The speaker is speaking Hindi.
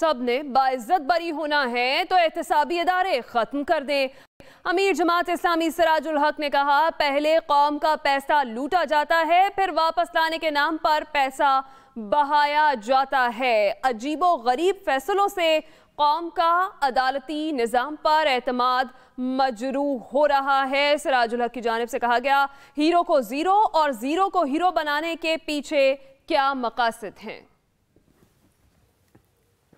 सब ने बाजत बरी होना है तो एहतसाबी इदारे ख़त्म कर दें अमीर जमात इस्लामी सराजुल हक ने कहा पहले कौम का पैसा लूटा जाता है फिर वापस लाने के नाम पर पैसा बहाया जाता है अजीबो गरीब फैसलों से कौम का अदालती निज़ाम पर एतमाद मजरू हो रहा है सराजुल हक की जानब से कहा गया हीरो को ज़ीरो और ज़ीरो को हीरो बनाने के पीछे क्या मकासद हैं